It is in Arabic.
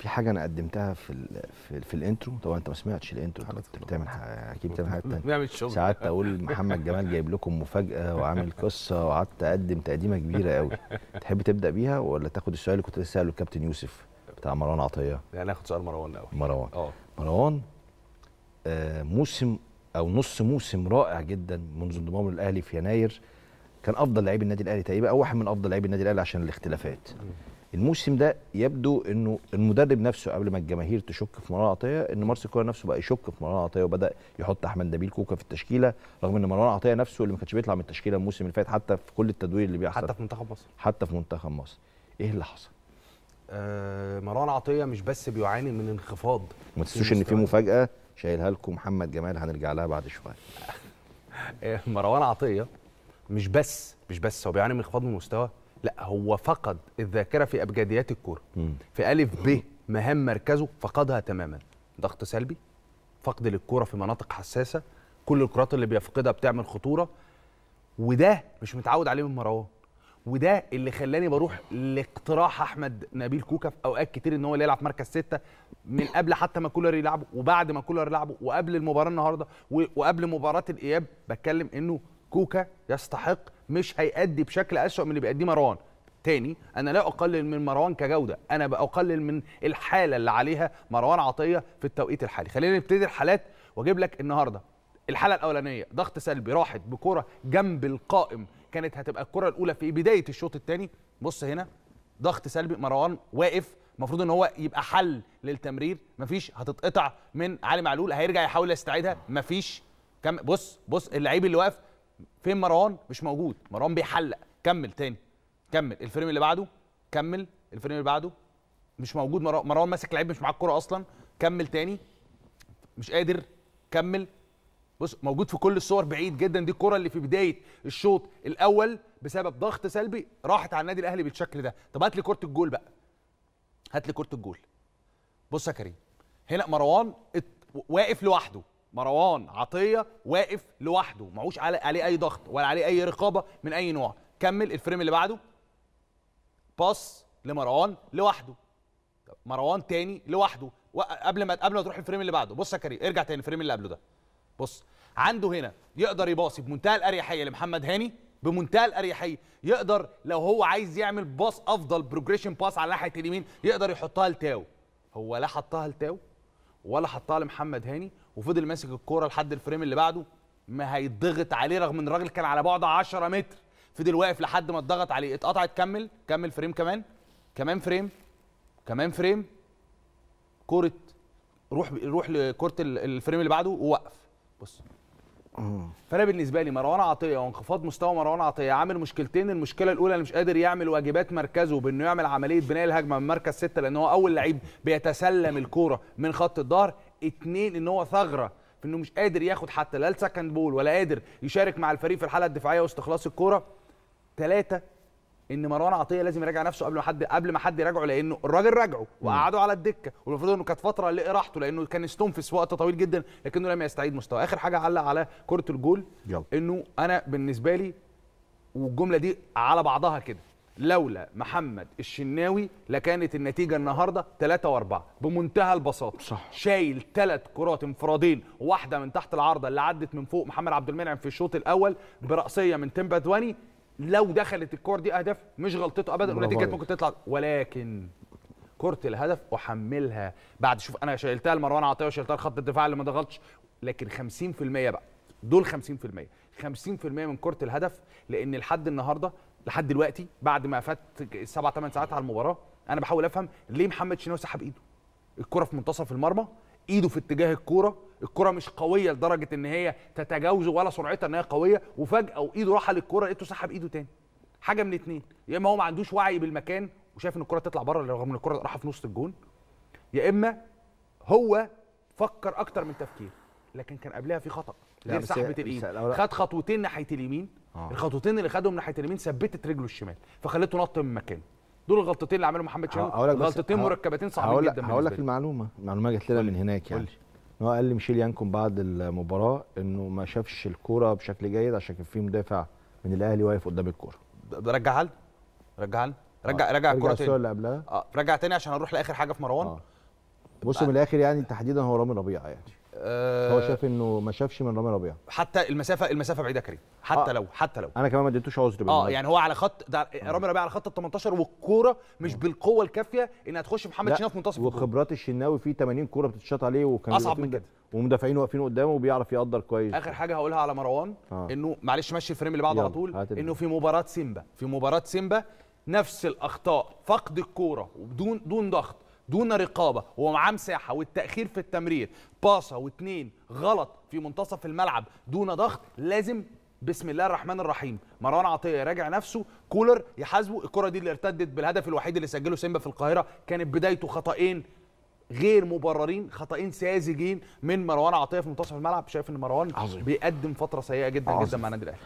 في حاجه انا قدمتها في الـ في, الـ في الانترو طبعا انت ما سمعتش الانترو كنت بتعمل اكيد بتعمل حاجات تانية ساعات اقول محمد جمال جايب لكم مفاجاه وعامل قصه وقعدت اقدم تقديمه كبيره قوي تحب تبدا بيها ولا تاخد السؤال اللي كنت لسه الكابتن يوسف بتاع مروان عطيه لا انا هاخد سؤال مروان الاول مروان اه مروان آه، موسم او نص موسم رائع جدا منذ انضمامه للاهلي في يناير كان افضل لعيب النادي الاهلي تقريبا او واحد من افضل لعيب النادي الاهلي عشان الاختلافات الموسم ده يبدو انه المدرب نفسه قبل ما الجماهير تشك في مروان عطيه ان مارسيل كولر نفسه بقى يشك في مروان عطيه وبدا يحط احمد نبيل كوكا في التشكيله رغم ان مروان عطيه نفسه اللي ما كانش بيطلع من التشكيله الموسم اللي فات حتى في كل التدوير اللي بيحصل حتى في منتخب مصر حتى في منتخب مصر ايه اللي حصل؟ آه مروان عطيه مش بس بيعاني من انخفاض ما تنسوش ان في مفاجاه شايلها لكم محمد جمال هنرجع لها بعد شويه آه، مروان عطيه مش بس مش بس هو بيعاني من انخفاض من مستواه لا هو فقد الذاكره في ابجديات الكوره في الف ب مهام مركزه فقدها تماما ضغط سلبي فقد للكوره في مناطق حساسه كل الكرات اللي بيفقدها بتعمل خطوره وده مش متعود عليه من مروان وده اللي خلاني بروح لاقتراح احمد نبيل كوكا في اوقات كتير ان هو اللي يلعب مركز سته من قبل حتى ما كولر يلعبه وبعد ما كولر يلعبه وقبل المباراه النهارده وقبل مباراه الاياب بتكلم انه كوكا يستحق مش هيأدي بشكل أسوأ من اللي بيأديه مروان تاني انا لا اقلل من مروان كجوده انا بقلل من الحاله اللي عليها مروان عطيه في التوقيت الحالي خلينا نبتدي الحالات واجيب لك النهارده الحاله الاولانيه ضغط سلبي راحت بكره جنب القائم كانت هتبقى الكره الاولى في بدايه الشوط الثاني بص هنا ضغط سلبي مروان واقف المفروض ان هو يبقى حل للتمرير مفيش هتتقطع من علي معلول هيرجع يحاول يستعيدها مفيش كم بص بص اللعيب اللي واقف فين مروان مش موجود مروان بيحلق كمل تاني كمل الفريم اللي بعده كمل الفريم اللي بعده مش موجود مروان ماسك لعيب مش معاه الكوره اصلا كمل تاني مش قادر كمل بص موجود في كل الصور بعيد جدا دي الكره اللي في بدايه الشوط الاول بسبب ضغط سلبي راحت على النادي الاهلي بالشكل ده طب هات لي كره الجول بقى هات لي كره الجول بص يا كريم هنا مروان واقف لوحده مروان عطيه واقف لوحده معهوش عليه اي ضغط ولا عليه اي رقابه من اي نوع كمل الفريم اللي بعده باص لمروان لوحده مروان تاني لوحده قبل ما قبل ما تروح الفريم اللي بعده بص يا كريم ارجع تاني الفريم اللي قبله ده بص عنده هنا يقدر يباصي بمنتهى الاريحيه لمحمد هاني بمنتهى الاريحيه يقدر لو هو عايز يعمل باص افضل بروجريشن باص على ناحيه اليمين يقدر يحطها لتاو هو لا حطها لتاو ولا حطها لمحمد هاني وفضل ماسك الكوره لحد الفريم اللي بعده ما هيتضغط عليه رغم ان الراجل كان على بعد 10 متر فضل واقف لحد ما اتضغط عليه اتقطعت كمل كمل فريم كمان كمان فريم كمان فريم كوره روح روح لكوره الفريم اللي بعده ووقف بص آه. فانا بالنسبه لي مروان عطيه وانخفاض مستوى مروان عطيه عامل مشكلتين المشكله الاولى انه مش قادر يعمل واجبات مركزه بانه يعمل عمليه بناء الهجمه من مركز سته لان هو اول لعيب بيتسلم الكوره من خط الظهر اتنين ان هو ثغره في انه مش قادر ياخد حتى لا السكند بول ولا قادر يشارك مع الفريق في الحاله الدفاعيه واستخلاص الكوره ثلاثه ان مروان عطيه لازم يراجع نفسه قبل ما حد قبل ما حد يراجعه لانه الراجل راجعه وقعده على الدكه والمفروض انه كانت فتره راحته لانه كان استنفذ وقت طويل جدا لكنه لم يستعيد مستواه اخر حاجه علق على كره الجول يلا. انه انا بالنسبه لي والجمله دي على بعضها كده لولا محمد الشناوي لكانت النتيجه النهارده 3 و4 بمنتهى البساطه صح. شايل ثلاث كرات انفرادين واحده من تحت العارضه اللي عدت من فوق محمد عبد المنعم في الشوط الاول براسيه من تيمبا دواني لو دخلت الكور دي اهداف مش غلطته ابدا كانت ممكن تطلع ولكن كره الهدف احملها بعد شوف انا شيلتها لمروان عطيه وشيلتها لخط الدفاع اللي ما ضغطش لكن 50% بقى دول 50% 50% من كره الهدف لان لحد النهارده لحد دلوقتي بعد ما فات سبع ثمان ساعات على المباراه انا بحاول افهم ليه محمد شناوي سحب ايده الكره في منتصف المرمى ايده في اتجاه الكوره الكرة مش قوية لدرجة ان هي تتجاوزه ولا سرعتها ان هي قوية وفجأة وايده راح للكرة لقيته سحب ايده تاني حاجة من اتنين يا اما هو ما عندوش وعي بالمكان وشايف ان الكرة تطلع بره رغم ان الكرة راح في نص الجون يا اما هو فكر اكتر من تفكير لكن كان قبلها في خطأ غير سحبة الايد خد خطوتين ناحية اليمين آه. الخطوتين اللي خدهم ناحية اليمين ثبتت رجله الشمال فخلته نط من مكانه دول الغلطتين اللي عملهم محمد شوقي غلطتين مركبتين صعبين جدا هقول لك المعلومه المعلومه جت لنا من هناك يعني ان هو قال لي ميشيل يانكم بعد المباراه انه ما شافش الكوره بشكل جيد عشان كان في مدافع من الاهلي واقف قدام الكوره رجعها لنا رجعها لنا رجع آه. رجع الكوره تاني اللي قبلها اه رجع تاني عشان اروح لاخر حاجه في مروان آه. بص من آه. الاخر يعني تحديدا هو رامي ربيعه يعني هو آه، شاف انه ما شافش من رامي ربيعه حتى المسافه المسافه بعيده كريم حتى آه لو حتى لو انا كمان ما اديتوش عذر اه يعني هو على خط ده رامي ربيعه على خط ال 18 والكوره مش آه. بالقوه الكافيه انها تخش محمد شناوي في منتصف وخبرات الشناوي في 80 كوره بتتشاط عليه وكان اصعب من كده ومدافعين واقفين قدامه وبيعرف يقدر كويس اخر حاجه هقولها على مروان آه. انه معلش مشي الفريم اللي بعده على طول انه في مباراه سيمبا في مباراه سيمبا نفس الاخطاء فقد الكوره وبدون دون ضغط دون رقابه ومعاه مساحه والتاخير في التمرير باصه واثنين غلط في منتصف الملعب دون ضغط لازم بسم الله الرحمن الرحيم مروان عطيه يراجع نفسه كولر يحاسبه الكره دي اللي ارتدت بالهدف الوحيد اللي سجله سيمبا في القاهره كانت بدايته خطأين غير مبررين خطأين ساذجين من مروان عطيه في منتصف الملعب شايف ان مروان عظيم. بيقدم فتره سيئه جدا عظيم. جدا مع النادي الاهلي